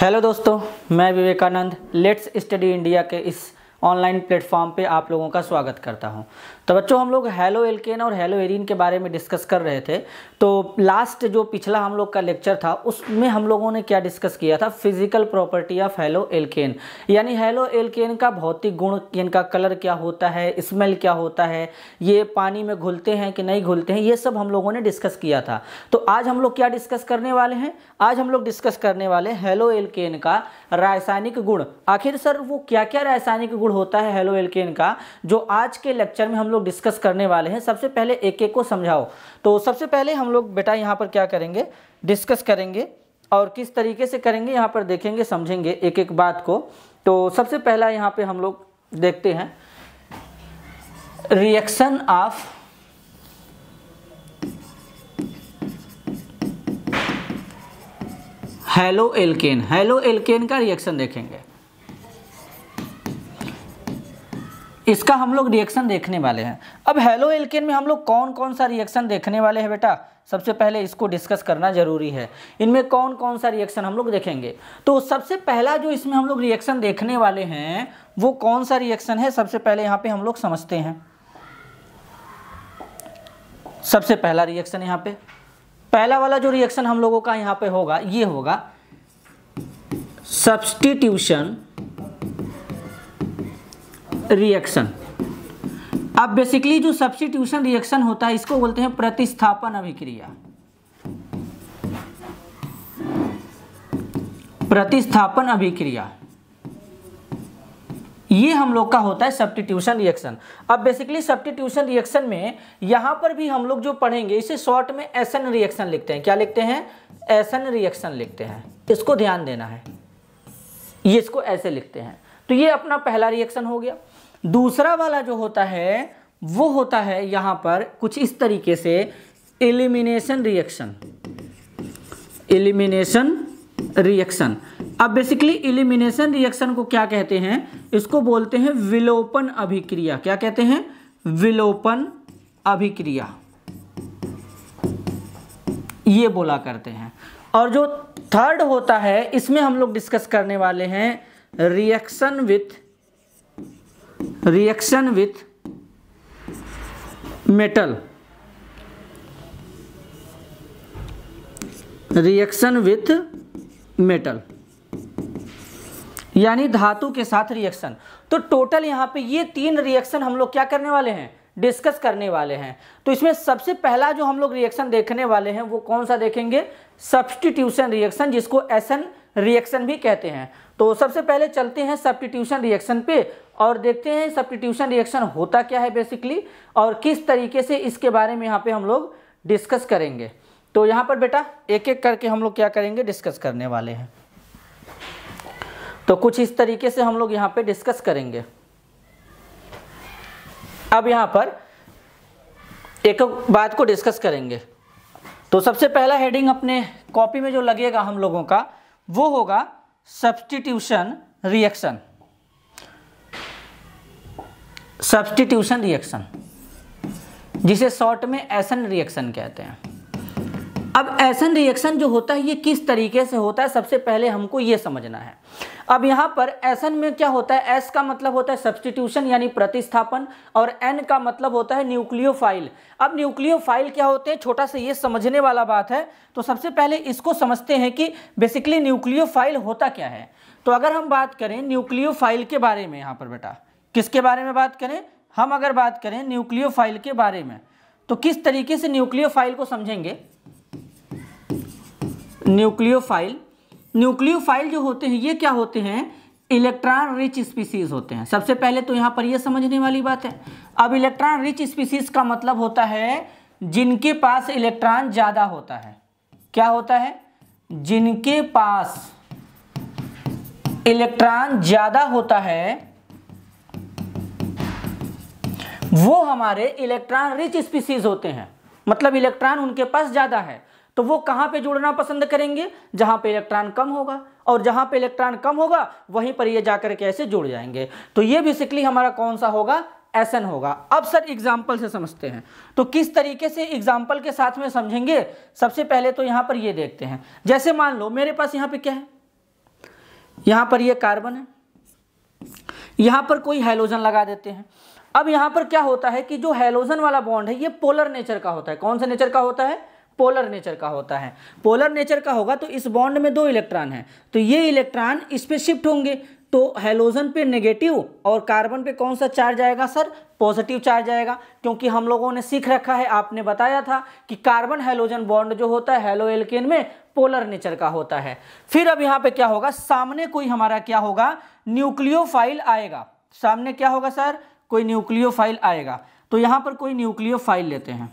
hello दोस्तों मैं Vivekananda let's study India के इस ऑनलाइन प्लेटफॉर्म पे आप लोगों का स्वागत करता हूं तो बच्चों हम लोग हेलो एल्केन और हेलो एरिन के बारे में डिस्कस कर रहे थे तो लास्ट जो पिछला हम लोग का लेक्चर था उसमें हम लोगों ने क्या डिस्कस किया था physical property of haloalkane यानी हेलो एल्केन का भौतिक गुण इनका कलर क्या होता है स्मेल क्या होता है ये पानी में घुलते हैं कि नहीं घुलते हैं ये सब हम लोगों ने डिस्कस किया था तो आज हम लोग क्या डिस्कस करने वाले हैं आज हम लोग डिस्कस करने वाले हेलो एल्केन का रासायनिक गुण आखिर सर वो क्या क्या रासायनिक गुण गुण होता है हेलो एल्केन का जो आज के लेक्चर में हम लोग डिस्कस करने वाले हैं सबसे पहले एक एक को समझाओ तो सबसे पहले हम लोग बेटा यहाँ पर क्या करेंगे डिस्कस करेंगे और किस तरीके से करेंगे यहाँ पर देखेंगे समझेंगे एक एक बात को तो सबसे पहला यहाँ पर हम लोग देखते हैं reaction of haloalkane haloalkane का रिएक्शन देखेंगे इसका हम लोग रिएक्शन देखने वाले हैं अब हेलो एल्केन में हम लोग कौन कौन सा रिएक्शन देखने वाले हैं बेटा सबसे पहले इसको डिस्कस करना जरूरी है इनमें कौन कौन सा रिएक्शन हम लोग देखेंगे तो सबसे पहला जो इसमें हम लोग रिएक्शन देखने वाले हैं वो कौन सा रिएक्शन है सबसे पहले यहाँ पे हम लोग समझते हैं सबसे पहला रिएक्शन यहाँ पे पहला वाला जो रिएक्शन हम लोगों का यहाँ पे होगा ये होगा सब्सटीट्यूशन रिएक्शन अब बेसिकली जो सब्सिट्यूशन रिएक्शन होता है इसको बोलते हैं प्रतिस्थापन अभिक्रिया प्रतिस्थापन अभिक्रिया ये हम लोग का होता है सब्सटीट्यूशन रिएक्शन अब बेसिकली सब्सटीट्यूशन रिएक्शन में यहां पर भी हम लोग जो पढ़ेंगे इसे शॉर्ट में एसन रिएक्शन लिखते हैं क्या लिखते हैं एसन रिएक्शन लिखते हैं इसको ध्यान देना है ये इसको ऐसे लिखते हैं तो ये अपना पहला रिएक्शन हो गया दूसरा वाला जो होता है वो होता है यहां पर कुछ इस तरीके से एलिमिनेशन रिएक्शन एलिमिनेशन रिएक्शन अब बेसिकली एलिमिनेशन रिएक्शन को क्या कहते हैं इसको बोलते हैं विलोपन अभिक्रिया क्या कहते हैं विलोपन अभिक्रिया ये बोला करते हैं और जो थर्ड होता है इसमें हम लोग डिस्कस करने वाले हैं reaction with reaction with metal reaction with metal यानी धातु के साथ रिएक्शन तो टोटल यहां पे ये तीन रिएक्शन हम लोग क्या करने वाले हैं डिस्कस करने वाले हैं तो इसमें सबसे पहला जो हम लोग रिएक्शन देखने वाले हैं वो कौन सा देखेंगे सब्सटीट्यूशन रिएक्शन जिसको एसन रिएक्शन भी कहते हैं तो सबसे पहले चलते हैं सब्सटीट्यूशन रिएक्शन पे और देखते हैं सब्टीट्यूशन रिएक्शन होता क्या है बेसिकली और किस तरीके से इसके बारे में यहाँ पे हम लोग डिस्कस करेंगे तो यहाँ पर बेटा एक एक करके हम लोग क्या करेंगे डिस्कस करने वाले हैं तो कुछ इस तरीके से हम लोग यहाँ पे डिस्कस करेंगे अब यहाँ पर एक बात को डिस्कस करेंगे तो सबसे पहला हेडिंग अपने कॉपी में जो लगेगा हम लोगों का वो होगा सब्सटीट्यूशन रिएक्शन सब्सटीट्यूशन रिएक्शन जिसे शॉर्ट में एसन रिएक्शन कहते हैं अब एसन रिएक्शन जो होता है ये किस तरीके से होता है सबसे पहले हमको ये समझना है अब यहाँ पर एसन में क्या होता है एस का मतलब होता है सब्सटीट्यूशन यानी प्रतिस्थापन और एन का मतलब होता है न्यूक्लियोफाइल अब न्यूक्लियोफाइल क्या होते हैं छोटा सा ये समझने वाला बात है तो सबसे पहले इसको समझते हैं कि बेसिकली न्यूक्लियोफाइल होता क्या है तो अगर हम बात करें न्यूक्लियोफाइल के बारे में यहाँ पर बेटा किसके बारे में बात करें हम अगर बात करें न्यूक्लियोफाइल के बारे में तो किस तरीके से न्यूक्लियोफाइल को समझेंगे न्यूक्लियोफाइल न्यूक्लियोफाइल जो होते हैं ये क्या होते हैं इलेक्ट्रॉन रिच स्पीसीज होते हैं सबसे पहले तो यहां पर यह समझने वाली बात है अब इलेक्ट्रॉन रिच स्पीसीज का मतलब होता है जिनके पास इलेक्ट्रॉन ज़्यादा होता है क्या होता है जिनके पास इलेक्ट्रॉन ज़्यादा होता है वो हमारे इलेक्ट्रॉन रिच स्पीसीज होते हैं मतलब इलेक्ट्रॉन उनके पास ज़्यादा है तो वो कहाँ पे जुड़ना पसंद करेंगे जहाँ पे इलेक्ट्रॉन कम होगा और जहाँ पे इलेक्ट्रॉन कम होगा वहीं पर ये जाकर के ऐसे जुड़ जाएंगे तो ये बेसिकली हमारा कौन सा होगा एसन होगा अब सर एग्जाम्पल से समझते हैं तो किस तरीके से एग्जाम्पल के साथ में समझेंगे सबसे पहले तो यहाँ पर ये देखते हैं जैसे मान लो मेरे पास यहाँ पे क्या है यहाँ पर ये कार्बन है यहाँ पर कोई हाइलोजन लगा देते हैं अब यहां पर क्या होता है कि जो हेलोजन वाला बॉन्ड है ये पोलर नेचर का होता है कौन सा नेचर का होता है पोलर नेचर का होता है पोलर नेचर का होगा तो इस बॉन्ड में दो इलेक्ट्रॉन है तो ये इलेक्ट्रॉन इस पर शिफ्ट होंगे तो हेलोजन पे नेगेटिव और कार्बन पे कौन सा चार्ज आएगा सर पॉजिटिव चार्ज आएगा क्योंकि हम लोगों ने सीख रखा है आपने बताया था कि कार्बन हेलोजन बॉन्ड जो होता है हेलो एल्केन में पोलर नेचर का होता है फिर अब यहाँ पे क्या होगा सामने कोई हमारा क्या होगा न्यूक्लियोफाइल आएगा सामने क्या होगा सर कोई फाइल आएगा तो यहाँ पर कोई फाइल लेते हैं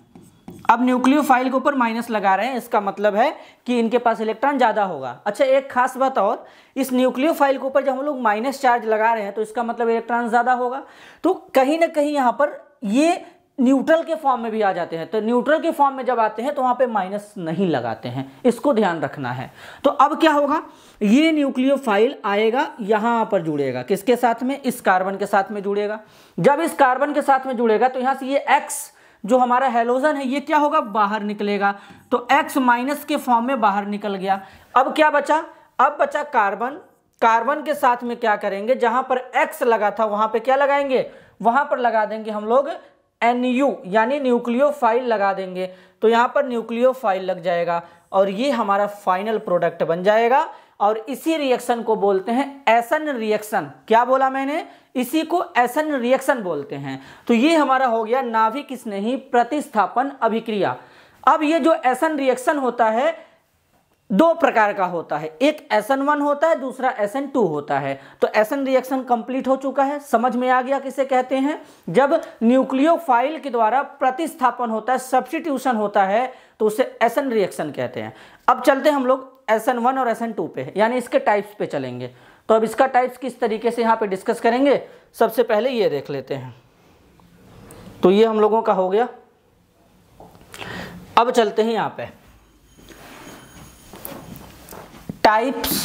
अब न्यूक्लियो फाइल के ऊपर माइनस लगा रहे हैं इसका मतलब है कि इनके पास इलेक्ट्रॉन ज़्यादा होगा अच्छा एक खास बात और इस न्यूक्लियो फाइल के ऊपर जब हम लोग माइनस चार्ज लगा रहे हैं तो इसका मतलब इलेक्ट्रॉन ज़्यादा होगा तो कहीं ना कहीं यहाँ पर ये न्यूट्रल के फॉर्म में भी आ जाते हैं तो न्यूट्रल के फॉर्म में जब आते हैं तो वहां पे माइनस नहीं लगाते हैं इसको ध्यान रखना है तो अब क्या होगा ये न्यूक्लियोफाइल आएगा यहां पर जुड़ेगा किसके साथ में इस कार्बन के साथ में जुड़ेगा जब इस कार्बन के साथ में जुड़ेगा तो यहां से ये एक्स जो हमारा हेलोजन है ये क्या होगा बाहर निकलेगा तो एक्स माइनस के फॉर्म में बाहर निकल गया अब क्या बचा अब बचा कार्बन कार्बन के साथ में क्या करेंगे जहां पर एक्स लगा था वहां पर क्या लगाएंगे वहां पर लगा देंगे हम लोग एन यू यानी फाइल लगा देंगे तो यहाँ पर न्यूक्लियो फाइल लग जाएगा और ये हमारा फाइनल प्रोडक्ट बन जाएगा और इसी रिएक्शन को बोलते हैं एसन रिएक्शन क्या बोला मैंने इसी को एसन रिएक्शन बोलते हैं तो ये हमारा हो गया नाभिक स्नेही प्रतिस्थापन अभिक्रिया अब ये जो एसन रिएक्शन होता है दो प्रकार का होता है एक एस वन होता है दूसरा एस टू होता है तो एस रिएक्शन कंप्लीट हो चुका है समझ में आ गया किसे कहते हैं जब न्यूक्लियोफाइल के द्वारा प्रतिस्थापन होता है सब्सटीट्यूशन होता है तो उसे एस रिएक्शन कहते हैं अब चलते हम लोग एस वन और एस टू पे यानी इसके टाइप्स पे चलेंगे तो अब इसका टाइप्स किस तरीके से यहाँ पे डिस्कस करेंगे सबसे पहले ये देख लेते हैं तो ये हम लोगों का हो गया अब चलते हैं यहाँ पे types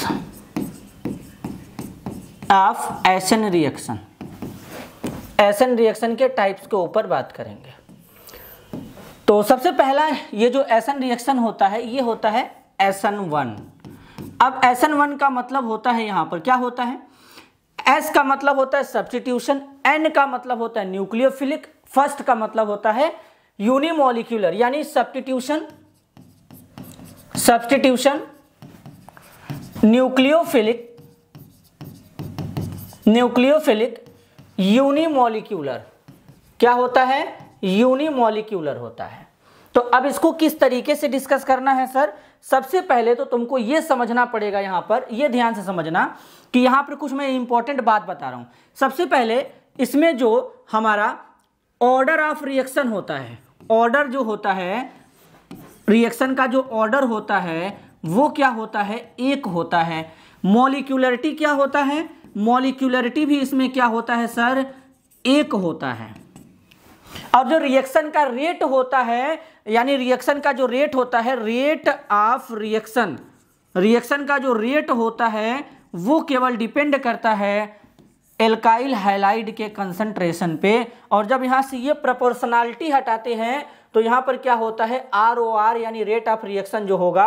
of SN reaction SN reaction के टाइप्स के ऊपर बात करेंगे तो सबसे पहला ये जो एसन रिएक्शन होता है ये होता है एसन वन अब एसन वन का मतलब होता है यहां पर क्या होता है एस का मतलब होता है सब्सटीट्यूशन एन का मतलब होता है न्यूक्लियोफिलिक फर्स्ट का मतलब होता है यूनिमोलिक्यूलर यानी substitution substitution nucleophilic nucleophilic unimolecular क्या होता है यूनिमोलिक्यूलर होता है तो अब इसको किस तरीके से डिस्कस करना है सर सबसे पहले तो तुमको यह समझना पड़ेगा यहां पर यह ध्यान से समझना कि यहां पर कुछ मैं इंपॉर्टेंट बात बता रहा हूं सबसे पहले इसमें जो हमारा ऑर्डर ऑफ रिएक्शन होता है ऑर्डर जो होता है रिएक्शन का जो ऑर्डर होता है वो क्या होता है एक होता है मोलिकुलरिटी क्या होता है मोलिकुलरिटी भी इसमें क्या होता है सर एक होता है और जो रिएक्शन का रेट होता है यानी रिएक्शन का जो रेट होता है रेट ऑफ रिएक्शन रिएक्शन का जो रेट होता है वो केवल डिपेंड करता है एल्काइल हैलाइड के कंसंट्रेशन पे और जब यहाँ से ये प्रोपोर्शनैलिटी हटाते हैं तो यहाँ पर क्या होता है आर ओ आर यानी रेट ऑफ रिएक्शन जो होगा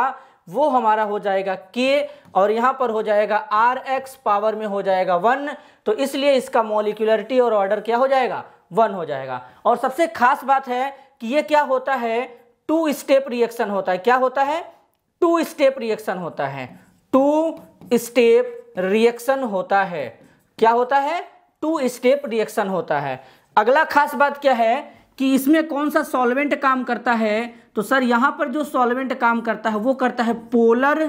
वो हमारा हो जाएगा के और यहाँ पर हो जाएगा आर एक्स पावर में हो जाएगा वन तो इसलिए इसका मोलिकुलरिटी और ऑर्डर क्या हो जाएगा वन हो जाएगा और सबसे खास बात है कि ये क्या होता है टू स्टेप रिएक्शन होता है क्या होता है टू स्टेप रिएक्शन होता है टू स्टेप रिएक्शन होता है क्या होता है टू स्टेप रिएक्शन होता है अगला खास बात क्या है कि इसमें कौन सा सॉल्वेंट काम करता है तो सर यहां पर जो सॉल्वेंट काम करता है वो करता है पोलर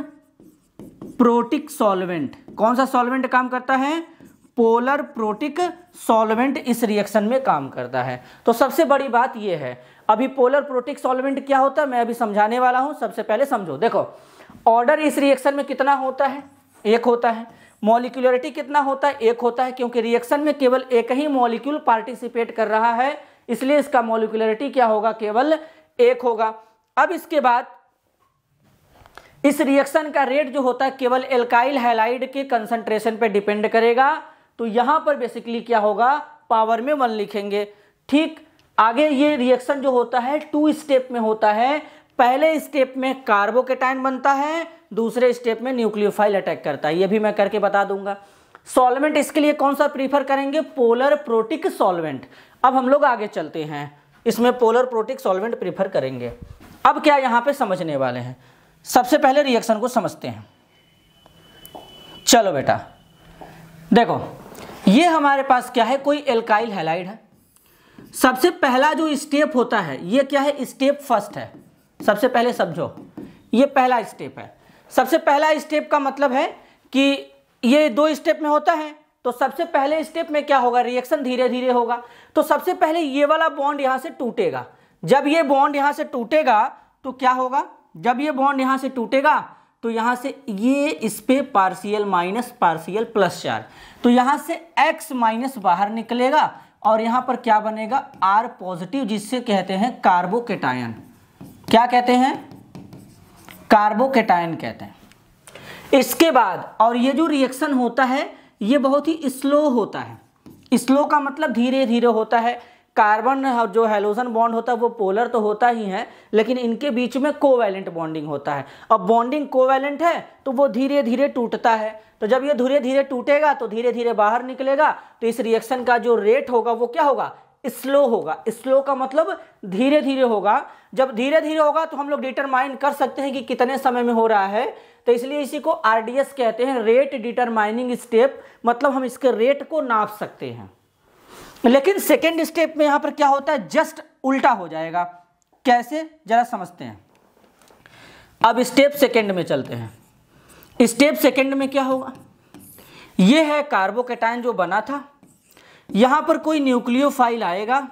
प्रोटिक सॉल्वेंट कौन सा सॉल्वेंट काम करता है पोलर प्रोटिक सॉल्वेंट इस रिएक्शन में काम करता है तो सबसे बड़ी बात यह है अभी पोलर प्रोटिक सॉल्वेंट क्या होता है मैं अभी समझाने वाला हूं सबसे पहले समझो देखो ऑर्डर इस रिएक्शन में कितना होता है एक होता है मॉलिक्यूलरिटी कितना होता है एक होता है क्योंकि रिएक्शन में केवल एक ही मॉलिक्यूल पार्टिसिपेट कर रहा है इसलिए इसका मोलिकुलरिटी क्या होगा केवल एक होगा अब इसके बाद इस रिएक्शन का रेट जो होता है केवल एल्काइल हैलाइड के कंसंट्रेशन पे डिपेंड करेगा तो यहां पर बेसिकली क्या होगा पावर में वन लिखेंगे ठीक आगे ये रिएक्शन जो होता है टू स्टेप में होता है पहले स्टेप में कार्बोकेटाइन बनता है दूसरे स्टेप में न्यूक्लियोफाइल अटैक करता है ये भी मैं करके बता दूंगा सॉल्वेंट इसके लिए कौन सा प्रीफर करेंगे पोलर प्रोटिक सॉल्वेंट अब हम लोग आगे चलते हैं इसमें पोलर प्रोटिक सॉल्वेंट प्रीफर करेंगे अब क्या यहाँ पे समझने वाले हैं सबसे पहले रिएक्शन को समझते हैं चलो बेटा देखो ये हमारे पास क्या है कोई एल्काइल हेलाइड है सबसे पहला जो स्टेप होता है ये क्या है स्टेप फर्स्ट है सबसे पहले समझो ये पहला स्टेप है सबसे पहला स्टेप का मतलब है कि ये दो स्टेप में होता है तो सबसे पहले स्टेप में क्या होगा रिएक्शन धीरे धीरे होगा तो सबसे पहले ये वाला बॉन्ड यहां से टूटेगा जब ये बॉन्ड यहां से टूटेगा तो क्या होगा जब ये बॉन्ड यहां से टूटेगा तो यहां से ये इस पे पार्सियल माइनस पार्सियल प्लस चार तो यहां से x माइनस बाहर निकलेगा और यहां पर क्या बनेगा r पॉजिटिव जिससे कहते हैं कार्बोकेटायन क्या कहते हैं कार्बोकेटायन कहते हैं इसके बाद और ये जो रिएक्शन होता है ये बहुत ही स्लो होता है स्लो का मतलब धीरे धीरे होता है कार्बन जो हेलोजन बॉन्ड होता है वो पोलर तो होता ही है लेकिन इनके बीच में कोवैलेंट बॉन्डिंग होता है अब बॉन्डिंग कोवैलेंट है तो वो धीरे धीरे टूटता है तो जब ये धीरे धीरे टूटेगा तो धीरे धीरे बाहर निकलेगा तो इस रिएक्शन का जो रेट होगा वो क्या होगा स्लो होगा स्लो का मतलब धीरे धीरे होगा जब धीरे धीरे होगा तो हम लोग डिटरमाइन कर सकते हैं कि कितने समय में हो रहा है तो इसलिए इसी को एस कहते हैं रेट डिटरमाइनिंग स्टेप मतलब हम इसके रेट को नाप सकते हैं लेकिन सेकेंड स्टेप में यहां पर क्या होता है जस्ट उल्टा हो जाएगा कैसे जरा समझते हैं अब स्टेप सेकेंड में चलते हैं स्टेप सेकेंड में क्या होगा ये है कार्बोकेटाइन जो बना था यहां पर कोई फाइल आएगा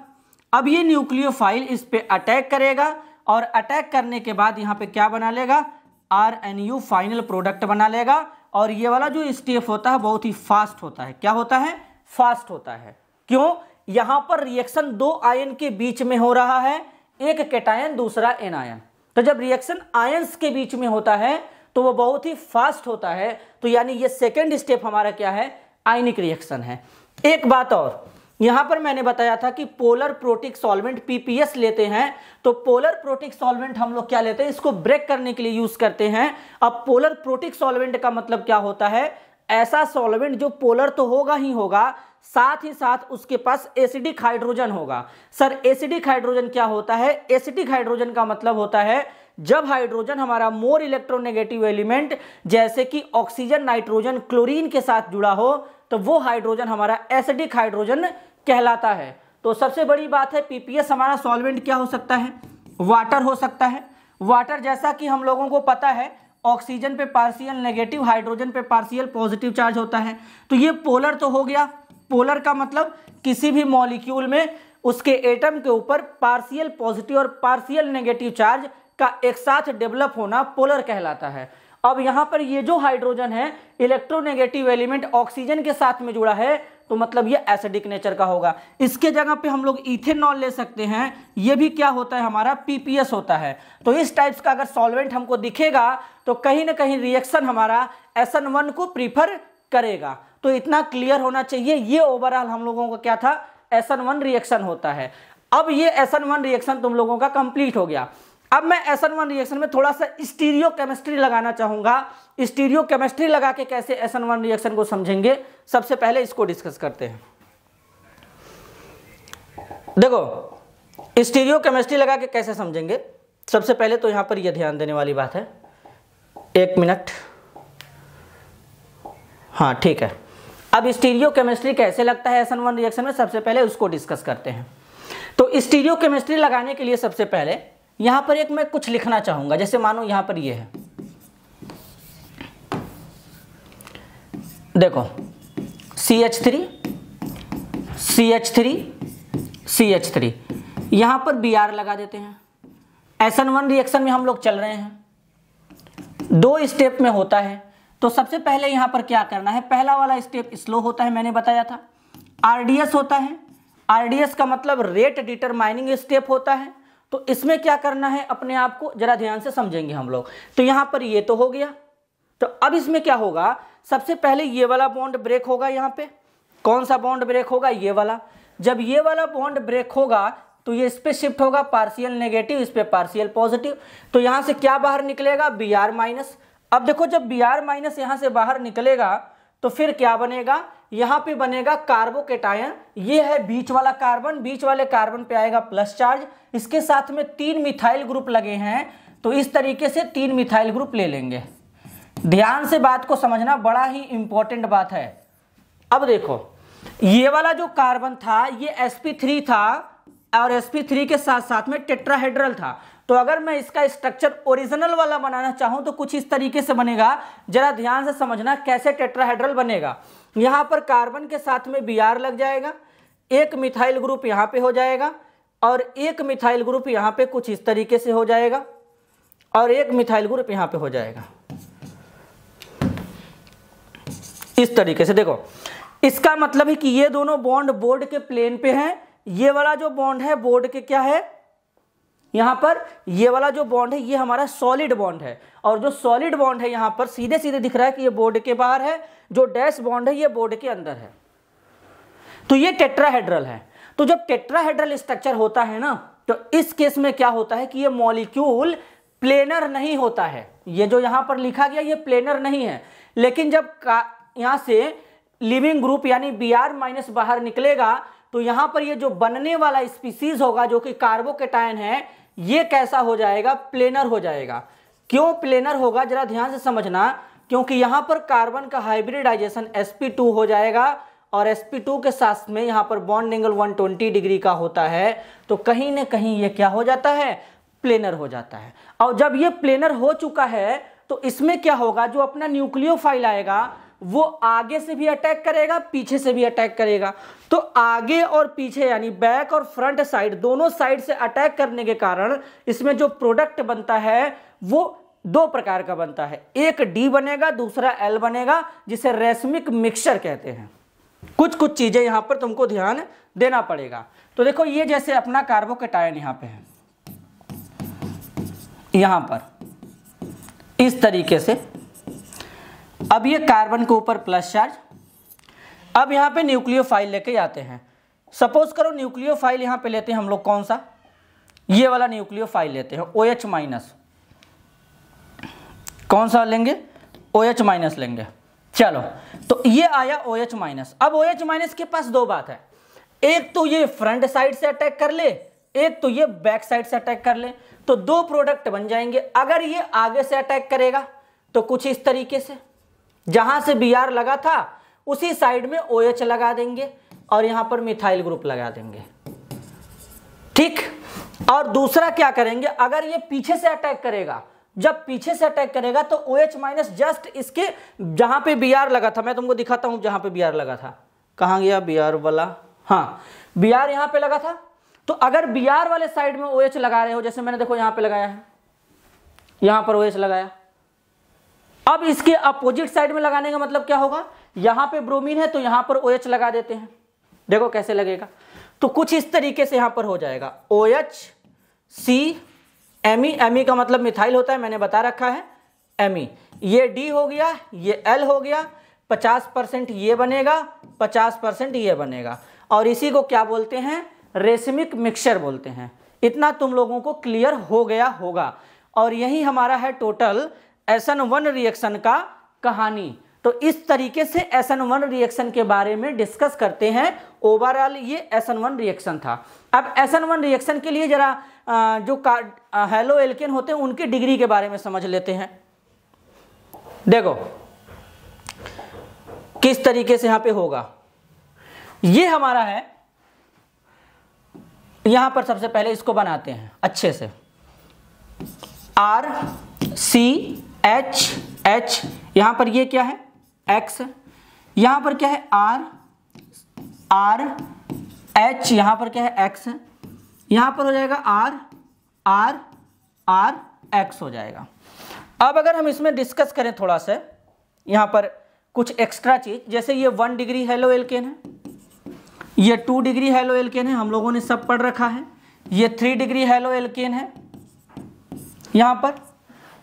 अब ये फाइल इस पर अटैक करेगा और अटैक करने के बाद यहाँ पे क्या बना लेगा R N U final product बना लेगा और ये वाला जो स्टेप होता है बहुत ही फास्ट होता है क्या होता है फास्ट होता है क्यों यहां पर रिएक्शन दो आयन के बीच में हो रहा है एक केटायन दूसरा एन आयन तो जब रिएक्शन आयंस के बीच में होता है तो वो बहुत ही फास्ट होता है तो यानी ये सेकेंड स्टेप हमारा क्या है आयनिक रिएक्शन है एक बात और यहां पर मैंने बताया था कि पोलर प्रोटिक सॉल्वेंट पीपीएस लेते हैं तो पोलर प्रोटिक सॉल्वेंट हम लोग क्या लेते हैं इसको ब्रेक करने के लिए यूज करते हैं अब पोलर प्रोटिक सॉल्वेंट का मतलब क्या होता है ऐसा सॉल्वेंट जो पोलर तो होगा ही होगा साथ ही साथ उसके पास एसिडिक हाइड्रोजन होगा सर एसिडिक हाइड्रोजन क्या होता है एसिडिक हाइड्रोजन का मतलब होता है जब हाइड्रोजन हमारा मोर इलेक्ट्रोनेगेटिव एलिमेंट जैसे कि ऑक्सीजन नाइट्रोजन क्लोरीन के साथ जुड़ा हो तो वो हाइड्रोजन हमारा एसिडिक हाइड्रोजन कहलाता है तो सबसे बड़ी बात है पीपीएस हमारा सॉल्वेंट क्या हो सकता है वाटर हो सकता है वाटर जैसा कि हम लोगों को पता है ऑक्सीजन पे पार्शियल नेगेटिव हाइड्रोजन पे पार्शियल पॉजिटिव चार्ज होता है तो ये पोलर तो हो गया पोलर का मतलब किसी भी मॉलिक्यूल में उसके एटम के ऊपर पार्शियल पॉजिटिव और पार्शियल नेगेटिव चार्ज का एक साथ डेवलप होना पोलर कहलाता है अब यहाँ पर ये जो हाइड्रोजन है इलेक्ट्रोनेगेटिव एलिमेंट ऑक्सीजन के साथ में जुड़ा है तो मतलब ये एसिडिक नेचर का होगा इसके जगह पे हम लोग इथेनॉल ले सकते हैं ये भी क्या होता है हमारा पीपीएस होता है तो इस टाइप्स का अगर सॉल्वेंट हमको दिखेगा तो कहीं ना कहीं रिएक्शन हमारा एस वन को प्रीफर करेगा तो इतना क्लियर होना चाहिए ये ओवरऑल हम लोगों का क्या था एस वन रिएक्शन होता है अब ये एस वन रिएक्शन तुम लोगों का कंप्लीट हो गया अब मैं एन वन रिएक्शन में थोड़ा सा स्टीरियो केमिस्ट्री लगाना चाहूंगा स्टीरियो केमिस्ट्री लगा के कैसे एस एन वन रिएक्शन को समझेंगे सबसे पहले इसको डिस्कस करते हैं देखो स्टीरियो केमिस्ट्री लगा के कैसे समझेंगे सबसे पहले तो यहां पर यह ध्यान देने वाली बात है एक मिनट हाँ ठीक है अब स्टीरियो केमिस्ट्री कैसे लगता है एन वन रिएक्शन में सबसे पहले उसको डिस्कस करते हैं तो स्टीरियो केमिस्ट्री लगाने के लिए सबसे पहले यहां पर एक मैं कुछ लिखना चाहूंगा जैसे मानो यहां पर ये है देखो C H three C H three C H three यहां पर बी आर लगा देते हैं एस एन वन रिएक्शन में हम लोग चल रहे हैं दो स्टेप में होता है तो सबसे पहले यहां पर क्या करना है पहला वाला स्टेप स्लो होता है मैंने बताया था आरडीएस होता है आरडीएस का मतलब रेट डिटरमाइनिंग स्टेप होता है तो इसमें क्या करना है अपने आप को जरा ध्यान से समझेंगे हम लोग तो यहां पर ये तो हो गया तो अब इसमें क्या होगा सबसे पहले ये वाला बॉन्ड ब्रेक होगा यहाँ पे कौन सा बॉन्ड ब्रेक होगा ये वाला जब ये वाला बॉन्ड ब्रेक होगा तो ये इस पर शिफ्ट होगा पार्सियल नेगेटिव इस पर पार्सियल पॉजिटिव तो यहां से क्या बाहर निकलेगा बी आर माइनस अब देखो जब बी आर माइनस यहां से बाहर निकलेगा तो फिर क्या बनेगा यहाँ पे बनेगा कार्बोकेटायन ये है बीच वाला कार्बन बीच वाले कार्बन पे आएगा प्लस चार्ज इसके साथ में तीन मिथाइल ग्रुप लगे हैं तो इस तरीके से तीन मिथाइल ग्रुप ले लेंगे ध्यान से बात को समझना बड़ा ही इंपॉर्टेंट बात है अब देखो ये वाला जो कार्बन था ये sp3 था और sp3 के साथ साथ में टेट्राहेड्रल था तो अगर मैं इसका स्ट्रक्चर ओरिजिनल वाला बनाना चाहूं तो कुछ इस तरीके से बनेगा जरा ध्यान से समझना कैसे टेट्राहेड्रल बनेगा यहां पर कार्बन के साथ में बी लग जाएगा एक मिथाइल ग्रुप यहां पे हो जाएगा और एक मिथाइल ग्रुप यहां पे कुछ इस तरीके से हो जाएगा और एक मिथाइल ग्रुप यहां पे हो जाएगा इस तरीके से देखो इसका मतलब है कि ये दोनों बॉन्ड बोर्ड के प्लेन पे हैं ये वाला जो बॉन्ड है बोर्ड के क्या है यहाँ पर ये वाला जो बॉन्ड है ये हमारा सॉलिड बॉन्ड है और जो सॉलिड बॉन्ड है यहाँ पर सीधे सीधे दिख रहा है कि ये बोर्ड के बाहर है जो डैश बॉन्ड है ये बोर्ड के अंदर है तो ये टेट्राहेड्रल है तो जब टेट्राहेड्रल स्ट्रक्चर होता है ना तो इस केस में क्या होता है कि ये मॉलिक्यूल प्लेनर नहीं होता है ये जो यहाँ पर लिखा गया ये प्लेनर नहीं है लेकिन जब यहाँ से लिविंग ग्रुप यानी बी आर माइनस बाहर निकलेगा तो यहां पर ये जो बनने वाला स्पीसीज होगा जो कि कार्बोकेटायन है ये कैसा हो जाएगा प्लेनर हो जाएगा क्यों प्लेनर होगा जरा ध्यान से समझना क्योंकि यहां पर कार्बन का हाइब्रिडाइजेशन sp2 हो जाएगा और sp2 के साथ में यहां पर बॉन्ड एंगल 120 डिग्री का होता है तो कहीं ना कहीं ये क्या हो जाता है प्लेनर हो जाता है और जब ये प्लेनर हो चुका है तो इसमें क्या होगा जो अपना न्यूक्लियोफाइल आएगा वो आगे से भी अटैक करेगा पीछे से भी अटैक करेगा तो आगे और पीछे यानी बैक और फ्रंट साइड दोनों साइड से अटैक करने के कारण इसमें जो प्रोडक्ट बनता है वो दो प्रकार का बनता है एक डी बनेगा दूसरा एल बनेगा जिसे रेसमिक मिक्सचर कहते हैं कुछ कुछ चीजें यहां पर तुमको ध्यान देना पड़ेगा तो देखो ये जैसे अपना कार्बोकेटायन यहां पे है यहां पर इस तरीके से अब ये कार्बन के ऊपर प्लस चार्ज अब यहाँ पे फाइल लेके जाते हैं सपोज करो न्यूक्लियो फाइल यहाँ पे लेते हैं हम लोग कौन सा ये वाला न्यूक्लियो फाइल लेते हैं ओ एच माइनस कौन सा लेंगे ओ एच माइनस लेंगे चलो तो ये आया ओ एच माइनस अब ओ एच माइनस के पास दो बात है एक तो ये फ्रंट साइड से अटैक कर ले एक तो ये बैक साइड से अटैक कर ले तो दो प्रोडक्ट बन जाएंगे अगर ये आगे से अटैक करेगा तो कुछ इस तरीके से जहां से बी आर लगा था उसी साइड में ओ OH लगा देंगे और यहां पर मिथाइल ग्रुप लगा देंगे ठीक और दूसरा क्या करेंगे अगर ये पीछे से अटैक करेगा जब पीछे से अटैक करेगा तो ओ एच माइनस जस्ट इसके जहां पे बी आर लगा था मैं तुमको दिखाता हूं जहां पे बी आर लगा था कहा गया बी आर वाला हाँ बी आर यहां पे लगा था तो अगर बी आर वाले साइड में ओ OH एच लगा रहे हो जैसे मैंने देखो यहां पे लगाया है यहां पर ओ OH एच लगाया अब इसके अपोजिट साइड में लगाने का मतलब क्या होगा यहां पे ब्रोमीन है तो यहां पर OH लगा देते हैं देखो कैसे लगेगा तो कुछ इस तरीके से यहां पर हो जाएगा O H C M E M E का मतलब मिथाइल होता है मैंने बता रखा है एम ई e, ये डी हो गया ये एल हो गया 50 परसेंट ये बनेगा 50 परसेंट ये बनेगा और इसी को क्या बोलते हैं रेशमिक मिक्सचर बोलते हैं इतना तुम लोगों को क्लियर हो गया होगा और यही हमारा है टोटल एसन वन रिएक्शन का कहानी तो इस तरीके से एसन वन रिएक्शन के बारे में डिस्कस करते हैं ओवरऑल ये एसन वन रिएक्शन था अब एसन वन रिएक्शन के लिए जरा जो कार्ड हेलो एल्केन होते हैं उनकी डिग्री के बारे में समझ लेते हैं देखो किस तरीके से यहां पे होगा ये हमारा है यहां पर सबसे पहले इसको बनाते हैं अच्छे से आर सी एच एच यहाँ पर ये क्या है एक्स यहाँ पर क्या है आर आर एच यहाँ पर क्या है एक्स यहाँ पर हो जाएगा आर आर आर एक्स हो जाएगा अब अगर हम इसमें डिस्कस करें थोड़ा सा यहाँ पर कुछ एक्स्ट्रा चीज़ जैसे ये वन डिग्री हेलो एल्केन है ये टू डिग्री हेलो एल्केन है हम लोगों ने सब पढ़ रखा है ये थ्री डिग्री हेलो एल्केन है यहाँ पर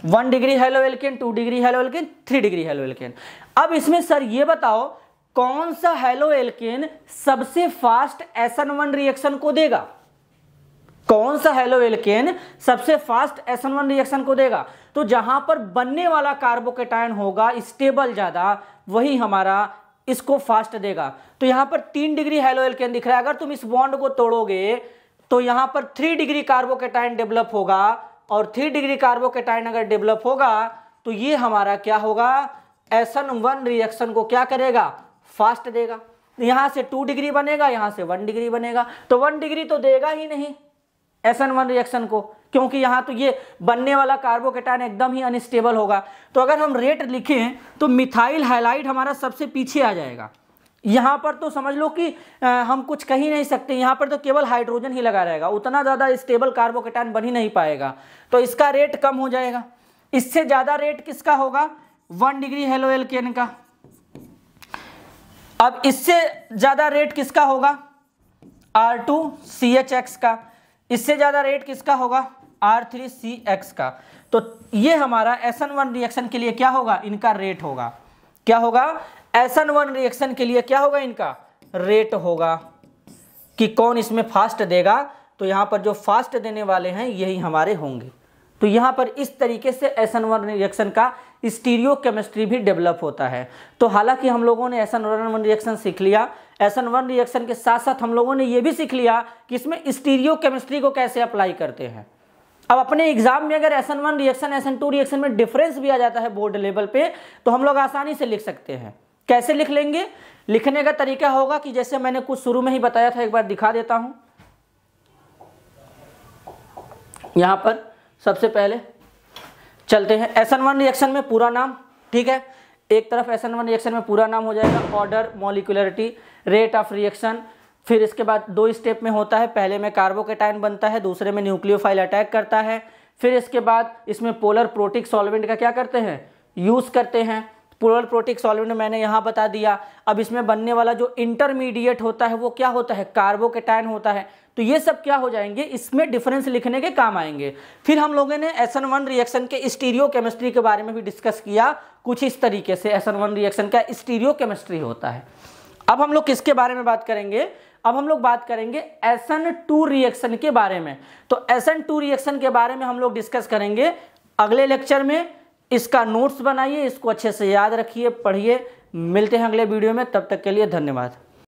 one degree halo alkane two degree halo alkane three degree halo alkane अब इसमें सर ये बताओ कौन सा हेलो एल्केन सबसे फास्ट एसन वन रिएक्शन को देगा कौन सा हेलो एल्केन सबसे फास्ट एसन वन रिएक्शन को देगा तो जहां पर बनने वाला कार्बोकेटायन होगा स्टेबल ज्यादा वही हमारा इसको फास्ट देगा तो यहां पर तीन डिग्री हेलो एल्केन दिख रहा है अगर तुम इस बॉन्ड को तोड़ोगे तो यहां पर थ्री डिग्री कार्बोकेटाइन डेवलप होगा और थ्री डिग्री कार्बोकेटाइन अगर डेवलप होगा तो ये हमारा क्या होगा एसन वन रिएक्शन को क्या करेगा फास्ट देगा यहाँ से टू डिग्री बनेगा यहां से वन डिग्री बनेगा तो वन डिग्री तो देगा ही नहीं एसन वन रिएक्शन को क्योंकि यहां तो ये बनने वाला कार्बोकेटाइन एकदम ही अनस्टेबल होगा तो अगर हम रेट लिखें तो मिथाइल हाइलाइट हमारा सबसे पीछे आ जाएगा यहाँ पर तो समझ लो कि हम कुछ कह ही नहीं सकते यहाँ पर तो केवल हाइड्रोजन ही लगा रहेगा उतना ज़्यादा स्टेबल कार्बोकेटाइन बन ही नहीं पाएगा तो इसका रेट कम हो जाएगा इससे ज़्यादा रेट किसका होगा वन डिग्री हेलो एल्केन का अब इससे ज़्यादा रेट किसका होगा R two C H X का इससे ज़्यादा रेट किसका होगा आर थ्री सी एक्स का तो ये हमारा एस एन वन रिएक्शन के लिए क्या होगा इनका रेट होगा क्या होगा एसन वन रिएक्शन के लिए क्या होगा इनका रेट होगा कि कौन इसमें फास्ट देगा तो यहाँ पर जो फास्ट देने वाले हैं यही हमारे होंगे तो यहाँ पर इस तरीके से एसन वन रिएक्शन का स्टीरियो केमिस्ट्री भी डेवलप होता है तो हालांकि हम लोगों ने एसन वन वन रिएक्शन सीख लिया एसन वन रिएक्शन के साथ साथ हम लोगों ने ये भी सीख लिया कि इसमें स्टीरियो केमिस्ट्री को कैसे अप्लाई करते हैं अब अपने एग्जाम में अगर SN one reaction SN two reaction में डिफरेंस भी आ जाता है बोर्ड लेवल पे तो हम लोग आसानी से लिख सकते हैं कैसे लिख लेंगे लिखने का तरीका होगा कि जैसे मैंने कुछ शुरू में ही बताया था एक बार दिखा देता हूं यहां पर सबसे पहले चलते हैं एस एन वन रिएक्शन में पूरा नाम ठीक है एक तरफ एस एन वन रिएक्शन में पूरा नाम हो जाएगा order molecularity rate of reaction फिर इसके बाद दो स्टेप में होता है पहले में कार्बोकेटाइन बनता है दूसरे में न्यूक्लियोफाइल अटैक करता है फिर इसके बाद इसमें पोलर प्रोटिक सॉल्वेंट का क्या करते हैं यूज़ करते हैं प्रोटिक सॉल्वेंट मैंने यहाँ बता दिया अब इसमें बनने वाला जो इंटरमीडिएट होता है वो क्या होता है कार्बोकेटाइन होता है तो ये सब क्या हो जाएंगे इसमें डिफरेंस लिखने के काम आएंगे फिर हम लोगों ने एस वन रिएक्शन के स्टीरियो केमिस्ट्री के बारे में भी डिस्कस किया कुछ इस तरीके से एस वन रिएक्शन का स्टीरियो केमिस्ट्री होता है अब हम लोग किसके बारे में बात करेंगे अब हम लोग बात करेंगे एस टू रिएक्शन के बारे में तो एस टू रिएक्शन के बारे में हम लोग डिस्कस करेंगे अगले लेक्चर में इसका नोट्स बनाइए इसको अच्छे से याद रखिए पढ़िए मिलते हैं अगले वीडियो में तब तक के लिए धन्यवाद